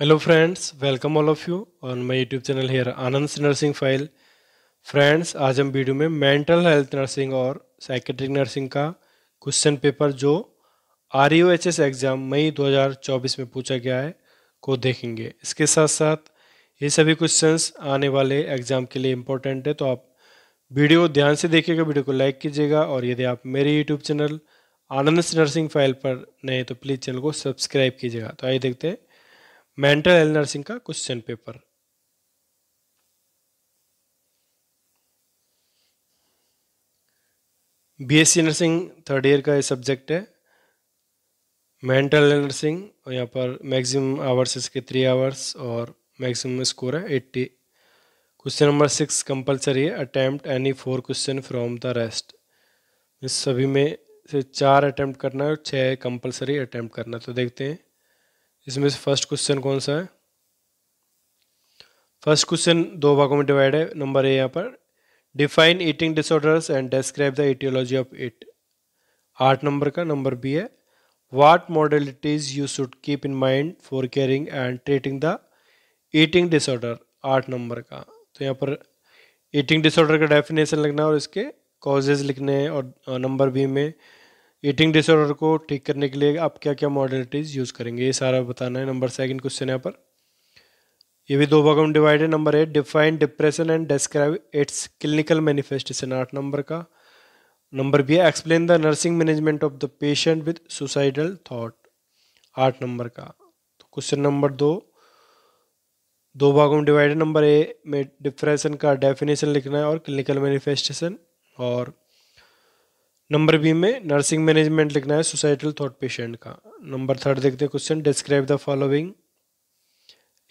hello friends welcome all of you on my YouTube channel here Anand nursing file friends आज हम video में mental health nursing और psychiatric nursing का question paper जो our exam e मई 2024 में पूछा गया है को देखेंगे इसके साथ साथ ये सभी क्वेश्चंस आने वाले एग्ज़ाम के लिए इम्पोर्टेंट है तो आप वीडियो ध्यान से देखिएगा वीडियो को लाइक कीजिएगा और यदि आप मेरे YouTube channel Anand nursing file पर नए तो प्लीज़ चैनल को सब्सक्राइब कीजिएगा तो आइए देखते हैं मेंटल हेल्थ नर्सिंग का question paper BSc nursing third year का ये सब्जेक्ट है मेंटल नर्सिंग और यहाँ पर मैक्सिमम आवर्स इसके थ्री आवर्स और मैक्सिमम स्कोर है eighty question number six compulsory है attempt any four question from the rest इस सभी में से चार अटैम्प्ट करना है और छः कंपलसरी अटैम्प्ट करना है तो देखते हैं इसमें से फर्स्ट क्वेश्चन कौन सा है फर्स्ट क्वेश्चन दो भागों में डिवाइड है नंबर ए यहाँ पर define eating disorders and describe the etiology of it आठ नंबर का नंबर बी है what modalities you should keep in mind for caring and treating the eating disorder आठ नंबर का तो यहाँ पर ईटिंग डिसऑर्डर का डेफिनेशन लिखना और इसके कॉजेज लिखने हैं और नंबर बी में ईटिंग डिसऑर्डर को ठीक करने के लिए आप क्या क्या मॉडलिटीज़ यूज़ करेंगे ये सारा बताना है नंबर सेकंड क्वेश्चन यहाँ पर ये भी दो भागों में डिवाइड है number eight define depression and describe its clinical manifestation आठ नंबर का number B explain the nursing management of the patient with suicidal thought आठ नंबर का तो क्वेश्चन नंबर दो दो भागों में डिवाइड है नंबर ए में डिप्रेशन का डेफिनेशन लिखना है और क्लिनिकल मैनिफेस्टेशन और नंबर बी में नर्सिंग मैनेजमेंट लिखना है सोसाइटल थॉट पेशेंट का नंबर थर्ड देखते हैं question describe the following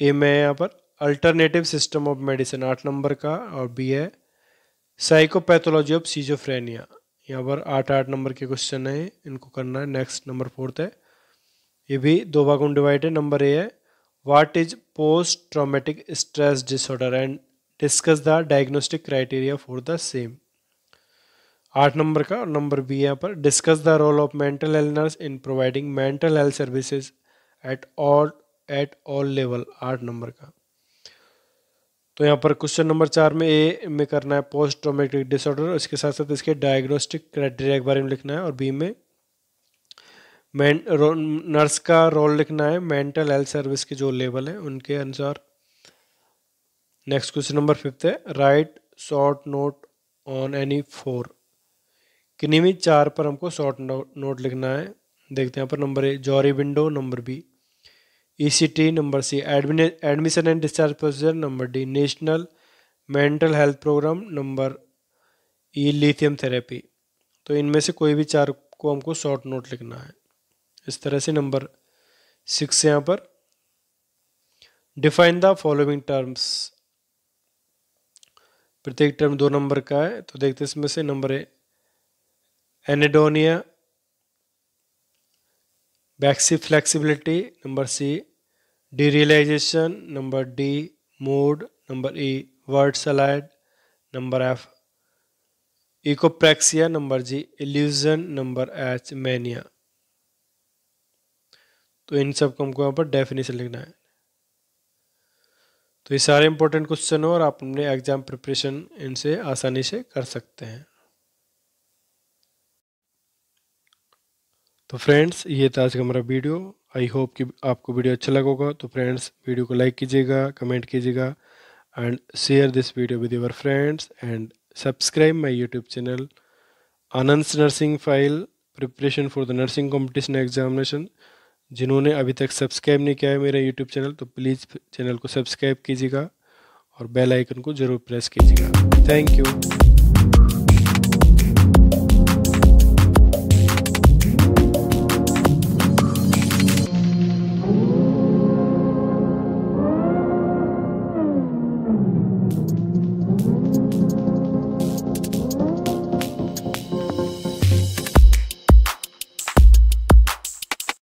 A में है यहाँ पर अल्टरनेटिव सिस्टम ऑफ मेडिसिन आठ नंबर का और बी है साइकोपैथोलॉजी ऑफ सीजोफ्रेनिया यहाँ पर आठ आठ नंबर के क्वेश्चन है इनको करना है नेक्स्ट नंबर फोर्थ है ये भी दो भागों में डिवाइड है नंबर ए है what is post traumatic stress disorder and discuss the diagnostic criteria for the same आठ नंबर का और नंबर बी यहाँ पर discuss the role of mental health in providing mental health services at all at all level आठ number का तो यहाँ पर क्वेश्चन नंबर चार में ए में करना है पोस्ट ट्रोमेटिक डिसऑर्डर इसके साथ साथ इसके डायग्नोस्टिक क्राइटेरिया के बारे में लिखना है और बी में मैं नर्स का रोल लिखना है मेंटल हेल्थ सर्विस के जो लेवल है उनके अनुसार नेक्स्ट क्वेश्चन नंबर फिफ्थ है write short note on any four कि भी चार पर हमको शॉर्ट नोट लिखना है देखते हैं यहाँ पर number A Johari window number B ECT number C admission and discharge procedure number D national mental health programme number E lithium therapy तो इनमें से कोई भी चार को हमको शॉर्ट नोट लिखना है इस तरह से नंबर सिक्स यहाँ पर डिफाइन द फॉलोइंग टर्म्स प्रत्येक टर्म दो नंबर का है तो देखते हैं इसमें से number A anhedonia waxy flexibility number C derealization number D mood number E word salad number F echopraxia number G illusion number H mania तो इन सब को हमको यहाँ पर डेफिनेशन लिखना है तो ये सारे इंपॉर्टेंट क्वेश्चन हो और आप अपने एग्जाम प्रिपरेशन इनसे आसानी से कर सकते हैं तो फ्रेंड्स ये था आज का हमारा वीडियो आई होप कि आपको वीडियो अच्छा लगा होगा तो फ्रेंड्स वीडियो को लाइक कीजिएगा कमेंट कीजिएगा and share this video with your friends and subscribe my YouTube channel अनंस nursing file preparation for the nursing competition examination जिन्होंने अभी तक सब्सक्राइब नहीं किया है मेरा यूट्यूब चैनल तो प्लीज़ चैनल को सब्सक्राइब कीजिएगा और बेलाइकन को ज़रूर प्रेस कीजिएगा थैंक यू